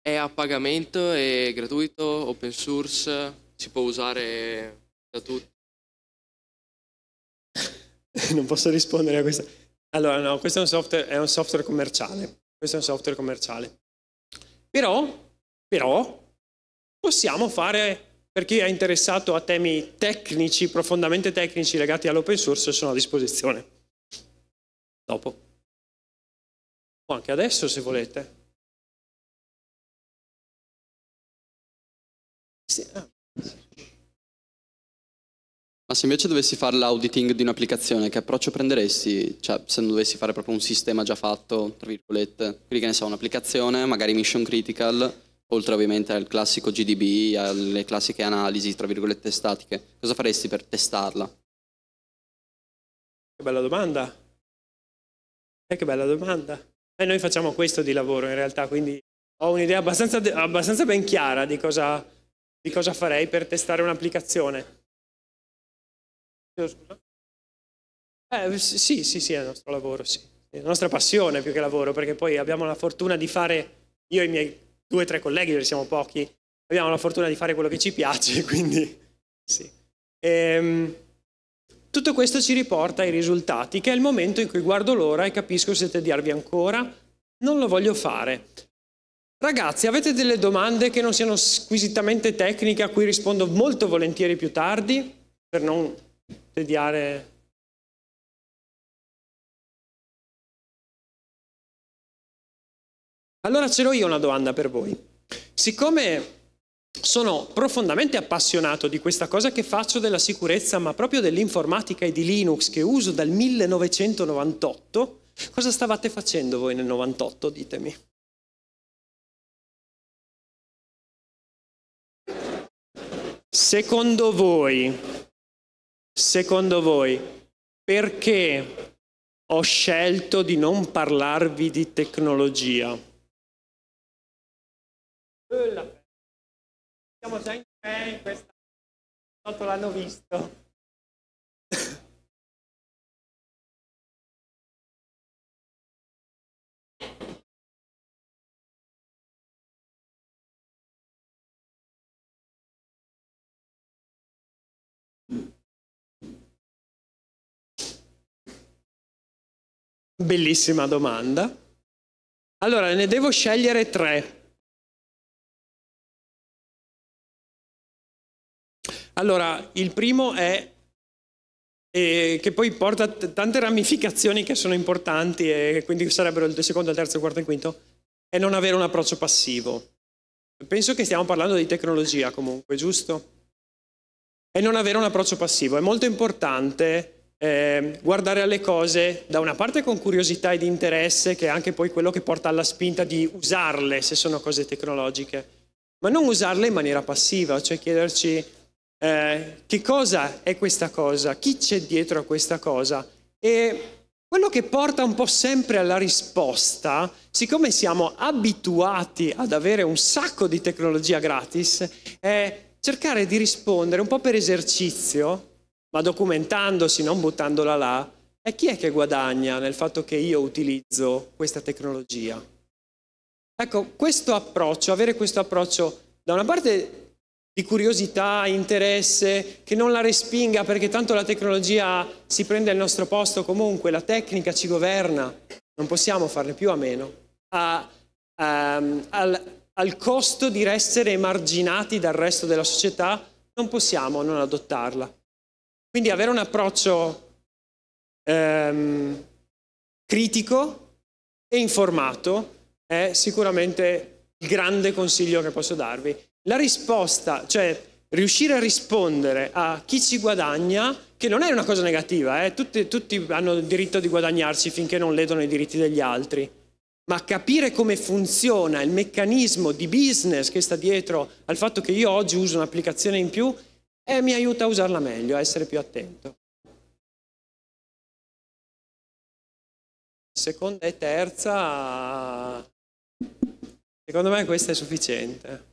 è a pagamento, è gratuito, open source, si può usare da tutti? [LAUGHS] non posso rispondere a questa. Allora, no, questo è un software, è un software commerciale. Questo è un software commerciale. Però, però, possiamo fare, per chi è interessato a temi tecnici, profondamente tecnici legati all'open source, sono a disposizione dopo. O anche adesso se volete. Sì. Ah. Ma se invece dovessi fare l'auditing di un'applicazione, che approccio prenderesti? Cioè, se non dovessi fare proprio un sistema già fatto, tra virgolette, quindi che ne so, un'applicazione, magari mission critical, oltre ovviamente al classico GDB, alle classiche analisi, tra virgolette, statiche, cosa faresti per testarla? Che bella domanda. Eh, che bella domanda. eh, noi facciamo questo di lavoro in realtà, quindi ho un'idea abbastanza, abbastanza ben chiara di cosa, di cosa farei per testare un'applicazione. Eh, sì, sì, sì, è il nostro lavoro, sì. È la nostra passione più che lavoro, perché poi abbiamo la fortuna di fare, io e i miei due o tre colleghi, perché siamo pochi, abbiamo la fortuna di fare quello che ci piace, [LAUGHS] quindi sì. Ehm, tutto questo ci riporta ai risultati, che è il momento in cui guardo l'ora e capisco se tediarvi ancora. Non lo voglio fare. Ragazzi, avete delle domande che non siano squisitamente tecniche, a cui rispondo molto volentieri più tardi, per non tediare Allora ce l'ho io una domanda per voi. Siccome sono profondamente appassionato di questa cosa che faccio della sicurezza, ma proprio dell'informatica e di Linux che uso dal 1998. Cosa stavate facendo voi nel 98, ditemi? Secondo voi, secondo voi, perché ho scelto di non parlarvi di tecnologia? Siamo già in tre in questa notte l'hanno visto. Bellissima domanda. Allora, ne devo scegliere tre. Allora, il primo è eh, che poi porta t- tante ramificazioni che sono importanti e quindi sarebbero il secondo, il terzo, il quarto e il quinto, è non avere un approccio passivo. Penso che stiamo parlando di tecnologia comunque, giusto? E non avere un approccio passivo. È molto importante eh, guardare alle cose da una parte con curiosità ed interesse, che è anche poi quello che porta alla spinta di usarle se sono cose tecnologiche, ma non usarle in maniera passiva, cioè chiederci eh, che cosa è questa cosa? Chi c'è dietro a questa cosa? E quello che porta un po' sempre alla risposta, siccome siamo abituati ad avere un sacco di tecnologia gratis, è cercare di rispondere un po' per esercizio, ma documentandosi, non buttandola là, è chi è che guadagna nel fatto che io utilizzo questa tecnologia? Ecco, questo approccio, avere questo approccio, da una parte di curiosità, interesse, che non la respinga perché tanto la tecnologia si prende il nostro posto comunque, la tecnica ci governa, non possiamo farne più a meno, a, um, al, al costo di essere emarginati dal resto della società, non possiamo non adottarla. Quindi avere un approccio ehm, critico e informato è sicuramente il grande consiglio che posso darvi. La risposta, cioè riuscire a rispondere a chi ci guadagna, che non è una cosa negativa, eh? tutti, tutti hanno il diritto di guadagnarsi finché non ledono i diritti degli altri, ma capire come funziona il meccanismo di business che sta dietro al fatto che io oggi uso un'applicazione in più eh, mi aiuta a usarla meglio, a essere più attento. Seconda e terza, secondo me questa è sufficiente.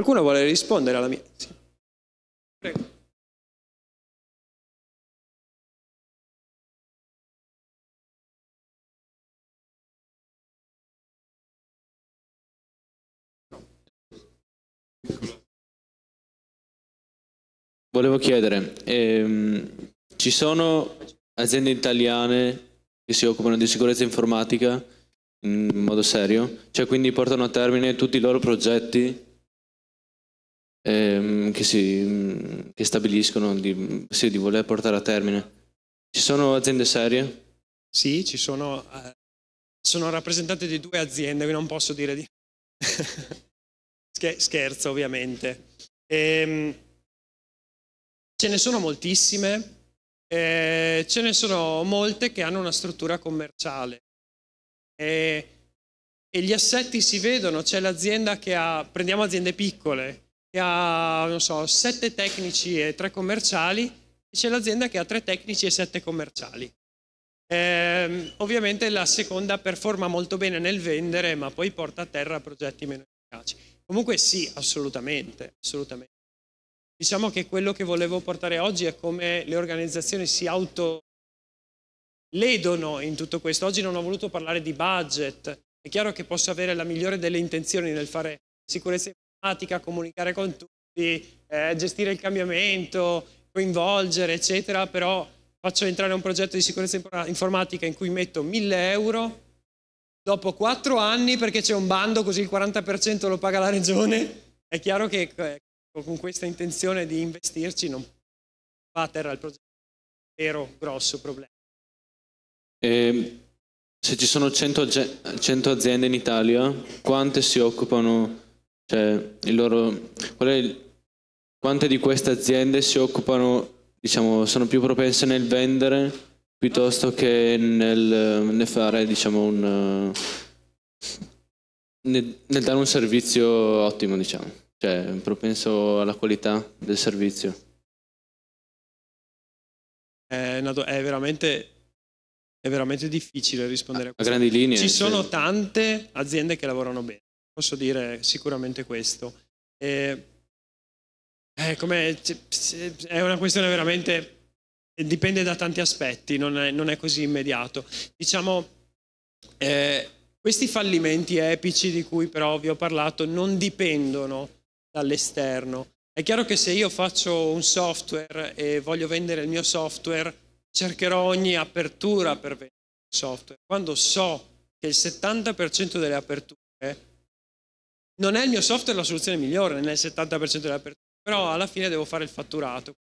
Qualcuno vuole rispondere alla mia? Sì. Prego. Volevo chiedere, ehm, ci sono aziende italiane che si occupano di sicurezza informatica in modo serio? Cioè quindi portano a termine tutti i loro progetti ehm, che, si, che, stabiliscono di, sì, di, voler portare a termine. Ci sono aziende serie? Sì, ci sono. Eh, sono rappresentante di due aziende, quindi non posso dire di... [LAUGHS] Scherzo, ovviamente. Ehm, ce ne sono moltissime. Eh, ce ne sono molte che hanno una struttura commerciale eh, e, gli assetti si vedono, c'è l'azienda che ha, prendiamo aziende piccole, che ha, non so, sette tecnici e tre commerciali, e c'è l'azienda che ha tre tecnici e sette commerciali. Eh, ovviamente la seconda performa molto bene nel vendere, ma poi porta a terra progetti meno efficaci. Comunque sì, assolutamente, assolutamente. Diciamo che quello che volevo portare oggi è come le organizzazioni si auto ledono in tutto questo. Oggi non ho voluto parlare di budget. È chiaro che posso avere la migliore delle intenzioni nel fare sicurezza comunicare con tutti, eh, gestire il cambiamento, coinvolgere, eccetera, però faccio entrare un progetto di sicurezza informatica in cui metto 1000 euro dopo 4 anni perché c'è un bando così il 40% lo paga la regione, è chiaro che eh, con questa intenzione di investirci non va a terra il progetto, è un vero grosso problema. Eh, se ci sono 100 aziende in Italia, quante si occupano cioè, loro, il, quante di queste aziende si occupano, diciamo, sono più propense nel vendere piuttosto che nel, nel fare, diciamo, un... Nel, nel, dare un servizio ottimo, diciamo. Cioè, propenso alla qualità del servizio. È, una, è veramente è veramente difficile rispondere a, a grandi linee. Ci sono sì. tante aziende che lavorano bene, Posso dire sicuramente questo. E, è, eh, come, è una questione veramente... Eh, dipende da tanti aspetti, non è, non è così immediato. Diciamo, eh, questi fallimenti epici di cui però vi ho parlato non dipendono dall'esterno. È chiaro che se io faccio un software e voglio vendere il mio software, cercherò ogni apertura per vendere il software. Quando so che il 70% delle aperture non è il mio software la soluzione migliore nel 70% delle persone, però alla fine devo fare il fatturato.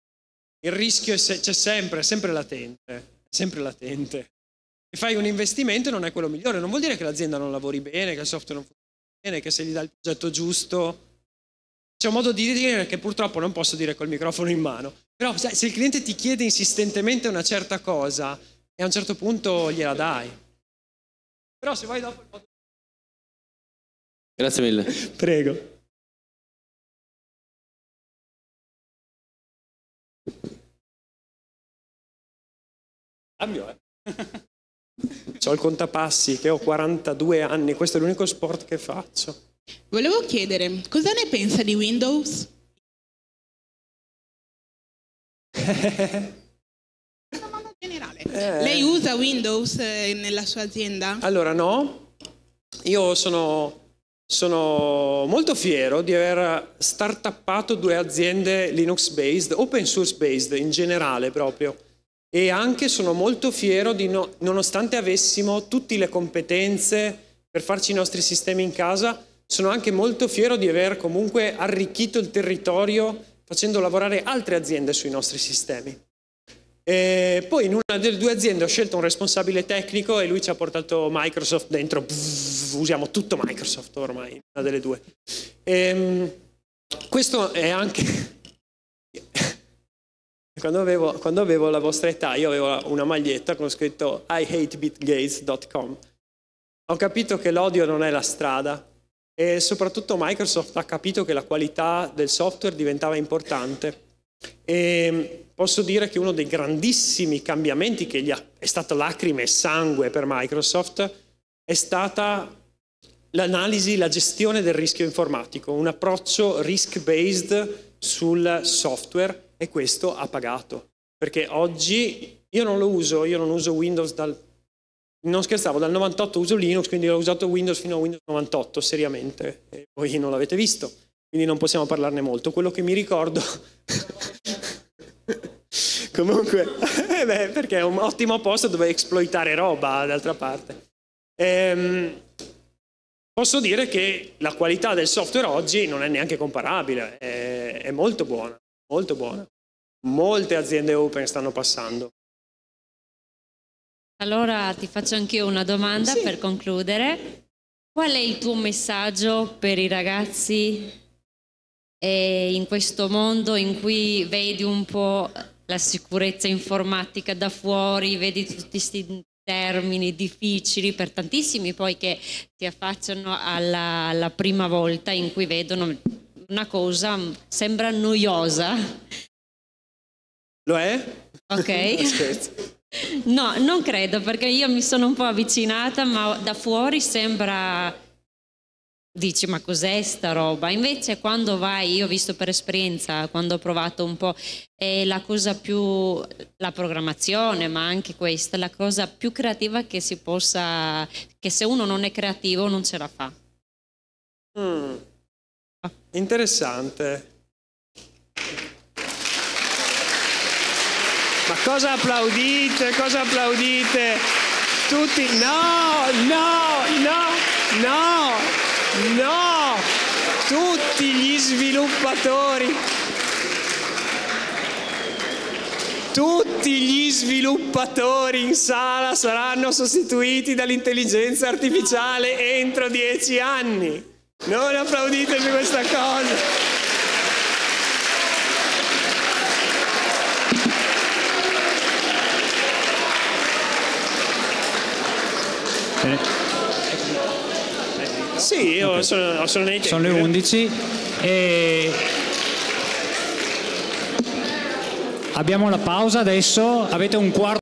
Il rischio se- c'è sempre, è sempre latente, sempre latente. E fai un investimento e non è quello migliore, non vuol dire che l'azienda non lavori bene, che il software non funziona bene, che se gli dà il progetto giusto c'è un modo di dire che purtroppo non posso dire col microfono in mano, però se il cliente ti chiede insistentemente una certa cosa e a un certo punto gliela dai. Però se vai dopo il Grazie mille. Prego. Cambio, eh. Ho il contapassi che ho 42 anni, questo è l'unico sport che faccio. Volevo chiedere, cosa ne pensa di Windows? Una [LAUGHS] domanda generale. Eh. Lei usa Windows eh, nella sua azienda? Allora no, io sono sono molto fiero di aver startuppato due aziende Linux based, open source based in generale proprio e anche sono molto fiero di no, nonostante avessimo tutte le competenze per farci i nostri sistemi in casa, sono anche molto fiero di aver comunque arricchito il territorio facendo lavorare altre aziende sui nostri sistemi. E poi in una delle due aziende ho scelto un responsabile tecnico e lui ci ha portato Microsoft dentro, usiamo tutto Microsoft ormai, una delle due. E, ehm, questo è anche... [LAUGHS] quando, avevo, quando avevo, la vostra età io avevo una maglietta con scritto I Ho capito che l'odio non è la strada e soprattutto Microsoft ha capito che la qualità del software diventava importante. E, ehm, posso dire che uno dei grandissimi cambiamenti che è stato lacrime e sangue per Microsoft è stata l'analisi, la gestione del rischio informatico, un approccio risk-based sul software e questo ha pagato. Perché oggi io non lo uso, io non uso Windows dal... Non scherzavo, dal 98 uso Linux, quindi ho usato Windows fino a Windows 98, seriamente. E voi non l'avete visto, quindi non possiamo parlarne molto. Quello che mi ricordo [LAUGHS] [LAUGHS] Comunque, [LAUGHS] beh, perché è un ottimo posto dove esploitare roba, d'altra parte. Ehm, posso dire che la qualità del software oggi non è neanche comparabile, è, è molto buona, molto buona. Molte aziende open stanno passando. Allora ti faccio anch'io una domanda sì. per concludere. Qual è il tuo messaggio per i ragazzi e in questo mondo in cui vedi un po' la sicurezza informatica da fuori, vedi tutti questi termini difficili per tantissimi poi che ti affacciano alla, alla prima volta in cui vedono una cosa mm, sembra noiosa. Lo è? Ok. [LAUGHS] no, non credo perché io mi sono un po' avvicinata, ma da fuori sembra dici ma cos'è sta roba? Invece quando vai, io ho visto per esperienza, quando ho provato un po', è la cosa più, la programmazione, ma anche questa, la cosa più creativa che si possa, che se uno non è creativo non ce la fa. Mm. Ah. Interessante. Ma cosa applaudite? Cosa applaudite? Tutti no, no, no, no. No! Tutti gli sviluppatori! Tutti gli sviluppatori in sala saranno sostituiti dall'intelligenza artificiale entro dieci anni. Non applauditemi questa cosa! Sì, io okay. sono assolutamente... Sono le 11 e... Abbiamo la pausa adesso, avete un quarto...